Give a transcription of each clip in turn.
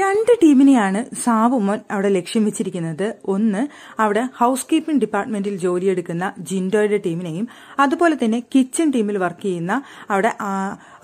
രണ്ട് ടീമിനെയാണ് സാവുമോൻ അവിടെ ലക്ഷ്യം വെച്ചിരിക്കുന്നത് ഒന്ന് അവിടെ ഹൗസ് കീപ്പിംഗ് ഡിപ്പാർട്ട്മെന്റിൽ ജോലിയെടുക്കുന്ന ജിൻഡോയുടെ ടീമിനെയും അതുപോലെ തന്നെ കിച്ചൺ ടീമിൽ വർക്ക് ചെയ്യുന്ന അവിടെ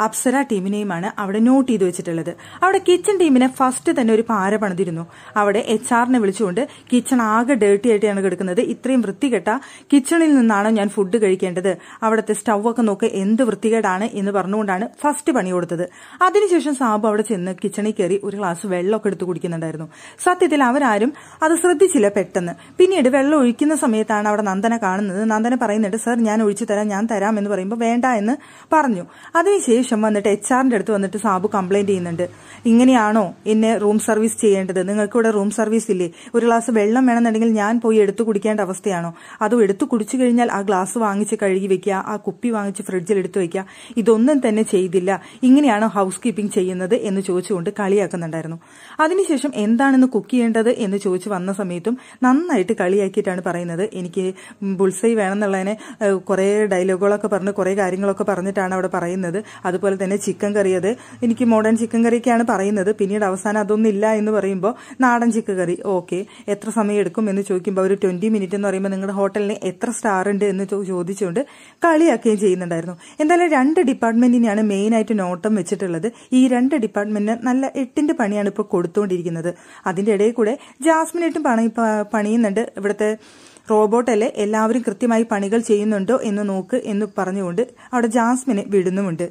അപ്സര ടീമിനെയുമാണ് അവിടെ നോട്ട് ചെയ്ത് വെച്ചിട്ടുള്ളത് അവിടെ കിച്ചൺ ടീമിനെ ഫസ്റ്റ് തന്നെ ഒരു പാര പണിതിരുന്നു അവിടെ എച്ച് ആറിനെ വിളിച്ചുകൊണ്ട് കിച്ചൺ ആകെ ഡേർട്ടി ആയിട്ടാണ് കിടക്കുന്നത് ഇത്രയും വൃത്തികെട്ട കിച്ചണിൽ നിന്നാണ് ഞാൻ ഫുഡ് കഴിക്കേണ്ടത് അവിടുത്തെ സ്റ്റൗ ഒക്കെ നോക്കി എന്ത് വൃത്തികേടാണ് എന്ന് പറഞ്ഞുകൊണ്ടാണ് ഫസ്റ്റ് പണി കൊടുത്തത് അതിനുശേഷം സാബു അവിടെ ചെന്ന് കിച്ചണിൽ കയറി ഒരു ഗ്ലാസ് വെള്ളം വെള്ളമൊക്കെ എടുത്ത് കുടിക്കുന്നുണ്ടായിരുന്നു സത്യത്തിൽ അവരാരും അത് ശ്രദ്ധിച്ചില്ല പെട്ടെന്ന് പിന്നീട് വെള്ളം ഒഴിക്കുന്ന സമയത്താണ് അവിടെ നന്ദന കാണുന്നത് നന്ദന പറയുന്നുണ്ട് സർ ഞാൻ ഒഴിച്ചു തരാം ഞാൻ തരാം എന്ന് പറയുമ്പോൾ വേണ്ട എന്ന് പറഞ്ഞു അതിനുശേഷം വന്നിട്ട് എച്ച് ആറിന്റെ അടുത്ത് വന്നിട്ട് സാബു കംപ്ലൈന്റ് ചെയ്യുന്നുണ്ട് ഇങ്ങനെയാണോ എന്നെ റൂം സർവീസ് ചെയ്യേണ്ടത് നിങ്ങൾക്ക് ഇവിടെ റൂം സർവീസ് ഇല്ലേ ഒരു ഗ്ലാസ് വെള്ളം വേണമെന്നുണ്ടെങ്കിൽ ഞാൻ പോയി എടുത്തു കുടിക്കേണ്ട അവസ്ഥയാണോ അതോ എടുത്തു കുടിച്ചു കഴിഞ്ഞാൽ ആ ഗ്ലാസ് വാങ്ങിച്ച് കഴുകി വെക്കുക ആ കുപ്പി വാങ്ങിച്ച് ഫ്രിഡ്ജിൽ എടുത്തു വെക്കുക ഇതൊന്നും തന്നെ ചെയ്തില്ല ഇങ്ങനെയാണോ ഹൗസ് കീപ്പിംഗ് ചെയ്യുന്നത് എന്ന് ചോദിച്ചുകൊണ്ട് കളിയാക്കുന്നുണ്ടായിരുന്നു അതിനുശേഷം എന്താണെന്ന് കുക്ക് ചെയ്യേണ്ടത് എന്ന് ചോദിച്ചു വന്ന സമയത്തും നന്നായിട്ട് കളിയാക്കിയിട്ടാണ് പറയുന്നത് എനിക്ക് ബുൾസൈ എന്നുള്ളതിനെ കുറേ ഡയലോഗുകളൊക്കെ പറഞ്ഞ് കുറേ കാര്യങ്ങളൊക്കെ പറഞ്ഞിട്ടാണ് അവിടെ പറയുന്നത് അതുപോലെ തന്നെ ചിക്കൻ കറി അത് എനിക്ക് മോഡേൺ ചിക്കൻ കറിയൊക്കെയാണ് പറയുന്നത് പിന്നീട് അവസാനം ഇല്ല എന്ന് പറയുമ്പോൾ നാടൻ ചിക്കൻ കറി ഓക്കെ എത്ര സമയം എടുക്കും എന്ന് ചോദിക്കുമ്പോൾ ഒരു ട്വന്റി മിനിറ്റ് എന്ന് പറയുമ്പോൾ നിങ്ങളുടെ ഹോട്ടലിന് എത്ര സ്റ്റാർ ഉണ്ട് എന്ന് ചോദിച്ചുകൊണ്ട് കളിയാക്കുകയും ചെയ്യുന്നുണ്ടായിരുന്നു എന്തായാലും രണ്ട് ഡിപ്പാർട്ട്മെന്റിനെയാണ് മെയിനായിട്ട് നോട്ടം വെച്ചിട്ടുള്ളത് ഈ രണ്ട് ഡിപ്പാർട്ട്മെന്റിന് നല്ല എട്ടിന്റെ പണിയാണ് ഇപ്പോൾ കൊടുത്തുകൊണ്ടിരിക്കുന്നത് അതിൻ്റെ ഇടയിൽ കൂടെ ജാസ്മിനായിട്ടും പണി പണിയുന്നുണ്ട് ഇവിടുത്തെ റോബോട്ടല്ലേ എല്ലാവരും കൃത്യമായി പണികൾ ചെയ്യുന്നുണ്ടോ എന്ന് നോക്ക് എന്ന് പറഞ്ഞുകൊണ്ട് അവിടെ ജാസ്മിനെ വിടുന്നുമുണ്ട്